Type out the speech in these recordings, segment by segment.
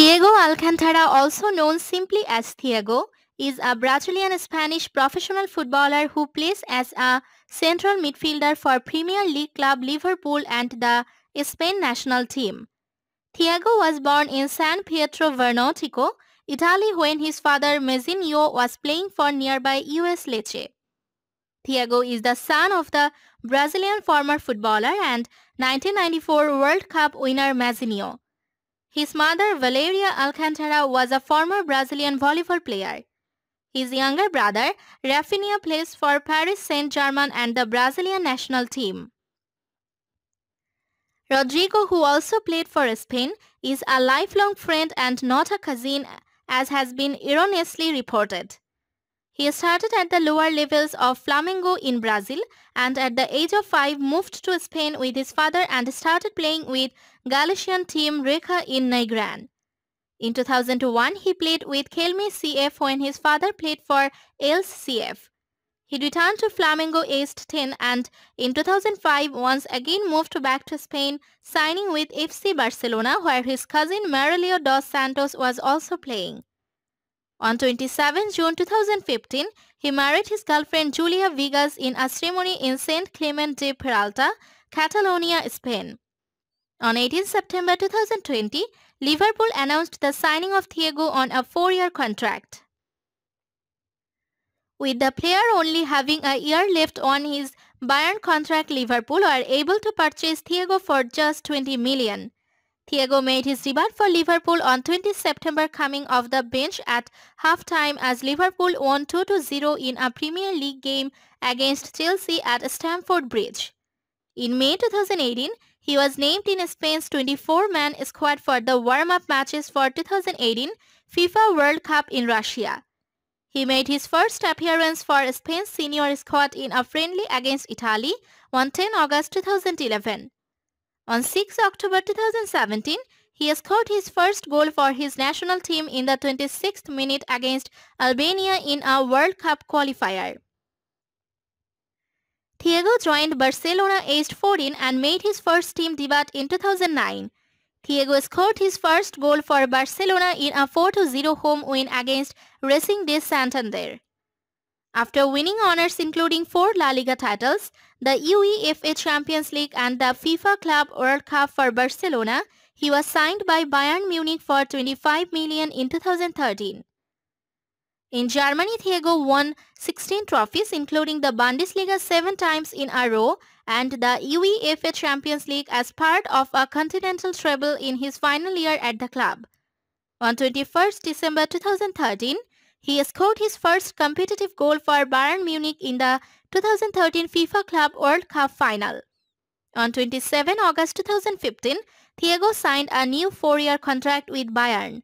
Thiago Alcantara, also known simply as Thiago, is a Brazilian-Spanish professional footballer who plays as a central midfielder for Premier League club Liverpool and the Spain national team. Thiago was born in San Pietro Vernotico, Italy when his father Mezzinho was playing for nearby US Lecce. Thiago is the son of the Brazilian former footballer and 1994 World Cup winner Mezzinho. His mother, Valeria Alcantara, was a former Brazilian volleyball player. His younger brother, Rafinha, plays for Paris Saint-Germain and the Brazilian national team. Rodrigo, who also played for Spain, is a lifelong friend and not a cousin as has been erroneously reported. He started at the lower levels of Flamengo in Brazil and at the age of 5 moved to Spain with his father and started playing with Galician team Reca in Nigran. In 2001, he played with Kelme CF when his father played for Els CF. He returned to Flamengo aged 10 and in 2005 once again moved back to Spain, signing with FC Barcelona where his cousin Marilio dos Santos was also playing. On 27 June 2015, he married his girlfriend Julia Vigas in a ceremony in St. Clement de Peralta, Catalonia, Spain. On 18 September 2020, Liverpool announced the signing of Thiago on a four-year contract. With the player only having a year left on his Bayern contract, Liverpool are able to purchase Thiago for just 20 million. Thiago made his debut for Liverpool on 20 September coming off the bench at half-time as Liverpool won 2-0 in a Premier League game against Chelsea at Stamford Bridge. In May 2018, he was named in Spain's 24-man squad for the warm-up matches for 2018 FIFA World Cup in Russia. He made his first appearance for Spain's senior squad in a friendly against Italy on 10 August 2011. On 6 October 2017, he scored his first goal for his national team in the 26th minute against Albania in a World Cup qualifier. Thiago joined Barcelona aged 14 and made his first team debut in 2009. Thiago scored his first goal for Barcelona in a 4-0 home win against Racing de Santander. After winning honours including four La Liga titles, the UEFA Champions League and the FIFA Club World Cup for Barcelona, he was signed by Bayern Munich for 25 million in 2013. In Germany, Thiago won 16 trophies including the Bundesliga 7 times in a row and the UEFA Champions League as part of a continental treble in his final year at the club. On 21 December 2013, he scored his first competitive goal for Bayern Munich in the 2013 FIFA Club World Cup final. On 27 August 2015, Thiago signed a new four-year contract with Bayern.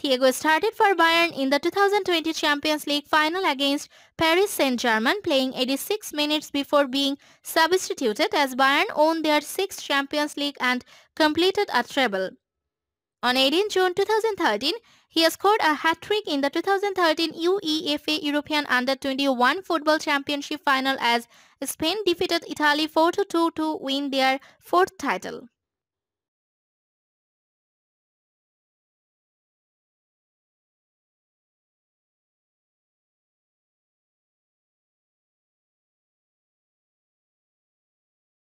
Thiago started for Bayern in the 2020 Champions League final against Paris Saint-Germain playing 86 minutes before being substituted as Bayern won their sixth Champions League and completed a treble. On 18 June 2013, he scored a hat-trick in the 2013 UEFA European Under-21 Football Championship final as Spain defeated Italy 4-2 to win their fourth title.